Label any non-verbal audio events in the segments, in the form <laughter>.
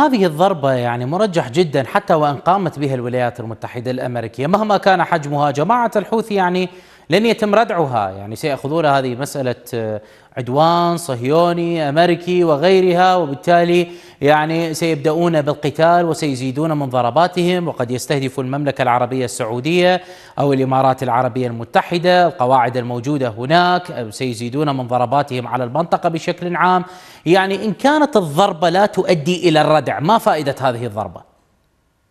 هذه الضربة يعني مرجح جدا حتى وإن قامت بها الولايات المتحدة الأمريكية مهما كان حجمها جماعة الحوثي يعني لن يتم ردعها يعني سيأخذون هذه مسألة آه، عدوان صهيوني أمريكي وغيرها وبالتالي يعني سيبدأون بالقتال وسيزيدون من ضرباتهم وقد يستهدف المملكة العربية السعودية أو الإمارات العربية المتحدة القواعد الموجودة هناك سيزيدون من ضرباتهم على المنطقة بشكل عام يعني إن كانت الضربة لا تؤدي إلى الردع ما فائدة هذه الضربة؟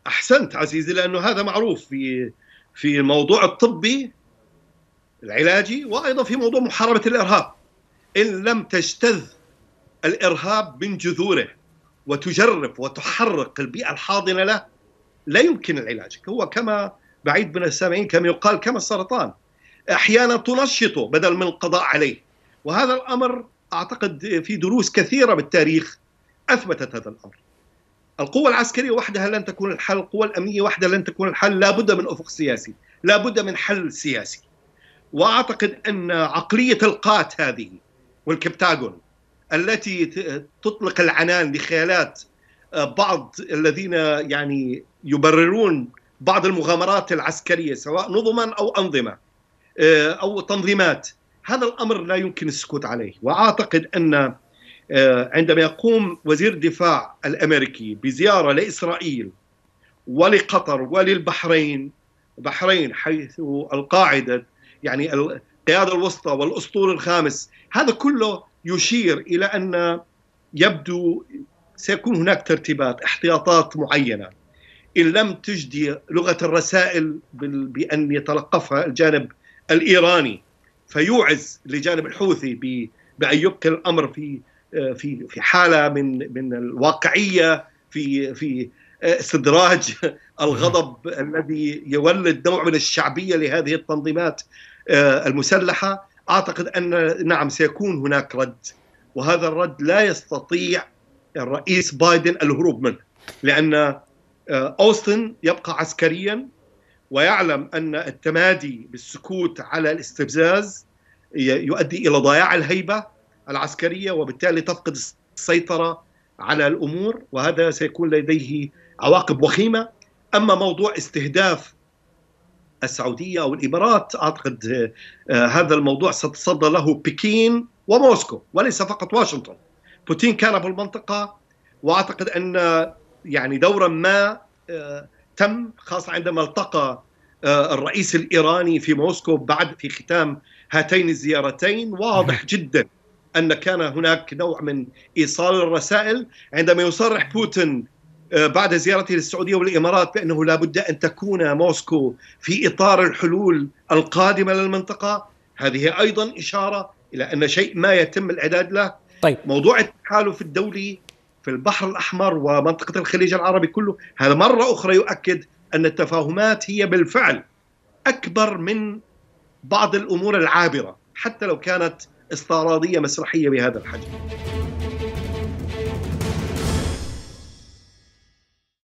أحسنت عزيزي لأنه هذا معروف في في الموضوع الطبي العلاجي وايضا في موضوع محاربه الارهاب ان لم تجتذ الارهاب من جذوره وتجرف وتحرق البيئة الحاضنة له لا يمكن العلاج هو كما بعيد من السامعين كما يقال كما السرطان أحيانا تنشطه بدل من القضاء عليه وهذا الأمر أعتقد في دروس كثيرة بالتاريخ أثبتت هذا الأمر القوة العسكرية وحدها لن تكون الحل القوة الأمنية وحدها لن تكون الحل لا بد من أفق سياسي لا بد من حل سياسي وأعتقد أن عقلية القات هذه والكبتاغون التي تطلق العنان لخيالات آه، بعض الذين يعني يبررون بعض المغامرات العسكريه سواء نظما او انظمه آه، او تنظيمات هذا الامر لا يمكن السكوت عليه واعتقد ان آه، عندما يقوم وزير الدفاع الامريكي بزياره لاسرائيل ولقطر وللبحرين بحرين حيث القاعده يعني القياده الوسطى والاسطول الخامس هذا كله يشير الى ان يبدو سيكون هناك ترتيبات احتياطات معينه ان لم تجدي لغه الرسائل بان يتلقفها الجانب الايراني فيوعز لجانب الحوثي بان يبقي الامر في في في حاله من من الواقعيه في في استدراج الغضب الذي يولد نوع من الشعبيه لهذه التنظيمات آه، المسلحه اعتقد ان نعم سيكون هناك رد وهذا الرد لا يستطيع الرئيس بايدن الهروب منه لان آه، اوستن يبقى عسكريا ويعلم ان التمادي بالسكوت على الاستفزاز يؤدي الى ضياع الهيبه العسكريه وبالتالي تفقد السيطره على الامور وهذا سيكون لديه عواقب وخيمه اما موضوع استهداف السعوديه والامارات اعتقد آه، هذا الموضوع ستتصدى له بكين وموسكو وليس فقط واشنطن بوتين كان في المنطقه واعتقد ان يعني دورا ما آه، تم خاصه عندما التقى آه، الرئيس الايراني في موسكو بعد في ختام هاتين الزيارتين واضح <laughs> جدا ان كان هناك نوع من ايصال الرسائل عندما يصرح بوتين آه، بعد زيارته للسعوديه والامارات بانه لا بد ان تكون موسكو في اطار الحلول القادمه للمنطقه هذه ايضا اشاره الى ان شيء ما يتم الاعداد له طيب موضوع التحالف الدولي في البحر الاحمر ومنطقه الخليج العربي كله هذا مره اخرى يؤكد ان التفاهمات هي بالفعل اكبر من بعض الامور العابره حتى لو كانت استعراضيه مسرحيه بهذا الحجم